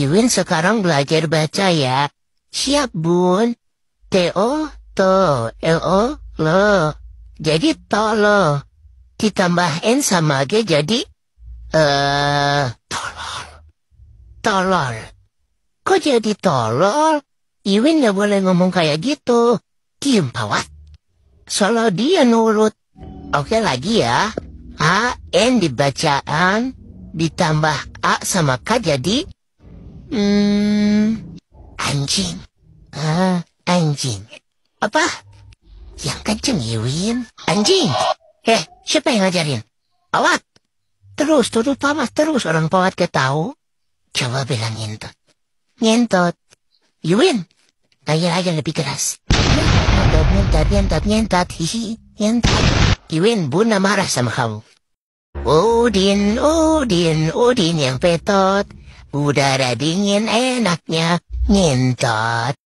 Iwin sekarang belajar baca ya. Siap, Bun. t o to, L-O, lo. Jadi tolo. Ditambah N sama G jadi... Eh, uh, tolol. Tolol. Kok jadi tolol? Iwin gak boleh ngomong kayak gitu. Kim Pawat. Soalnya dia nurut. Oke lagi ya. A, N dibacaan. Ditambah A sama K jadi... Hmm. ah, anjing. anjing. apa? Yang kenceng Iwin. Anjing. Eh, siapa yang ngajarin? Awat. Terus, terus pamas terus orang pawat ke Coba bilang ngintot. Ngintot. Iwin. Ayo aja lebih keras. Ngintot, ngintot, ngintot, ngintot. Hihi, ngintot. Iwin, bunda marah sama kamu. Udin, Udin, Udin yang petot. Udara dingin enaknya nyentot.